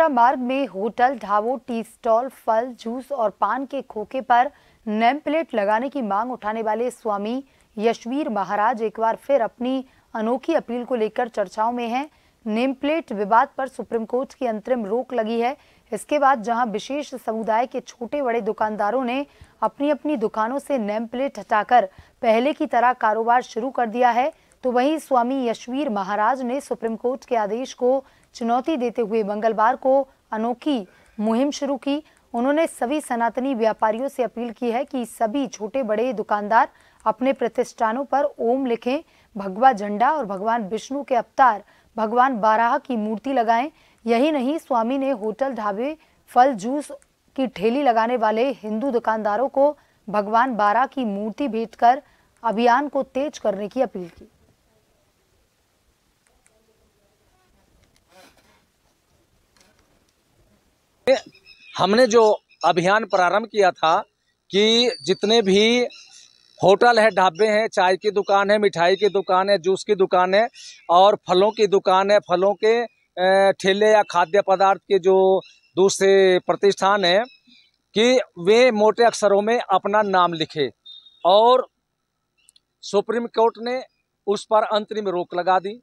यात्रा मार्ग में होटल ढाबों टी स्टॉल फल जूस और पान के खोखे पर नेम प्लेट लगाने की मांग उठाने वाले स्वामी यशवीर महाराज एक बार फिर अपनी अनोखी अपील को लेकर चर्चाओं में हैं नेम प्लेट विवाद पर सुप्रीम कोर्ट की अंतरिम रोक लगी है इसके बाद जहां विशेष समुदाय के छोटे बड़े दुकानदारों ने अपनी अपनी दुकानों से नेम प्लेट हटाकर पहले की तरह कारोबार शुरू कर दिया है तो वहीं स्वामी यशवीर महाराज ने सुप्रीम कोर्ट के आदेश को चुनौती देते हुए मंगलवार को अनोखी मुहिम शुरू की उन्होंने सभी सनातनी व्यापारियों से अपील की है कि सभी छोटे बड़े दुकानदार अपने प्रतिष्ठानों पर ओम लिखें भगवा झंडा और भगवान विष्णु के अवतार भगवान बाराह की मूर्ति लगाएं यही नहीं स्वामी ने होटल ढाबे फल जूस की ठेली लगाने वाले हिंदू दुकानदारों को भगवान बारा की मूर्ति भेंट कर अभियान को तेज करने की अपील की हमने जो अभियान प्रारंभ किया था कि जितने भी होटल है ढाबे हैं चाय की दुकान है मिठाई की दुकान है जूस की दुकान है और फलों की दुकान है फलों के ठेले या खाद्य पदार्थ के जो दूसरे प्रतिष्ठान हैं कि वे मोटे अक्षरों में अपना नाम लिखे और सुप्रीम कोर्ट ने उस पर अंतरिम रोक लगा दी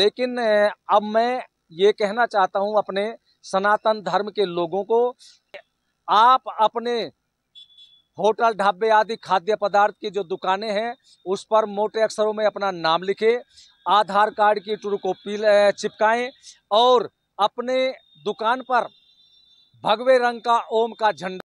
लेकिन अब मैं ये कहना चाहता हूँ अपने सनातन धर्म के लोगों को आप अपने होटल ढाबे आदि खाद्य पदार्थ की जो दुकानें हैं उस पर मोटे अक्षरों में अपना नाम लिखे आधार कार्ड की ट्रू कॉपी चिपकाएं और अपने दुकान पर भगवे रंग का ओम का झंडा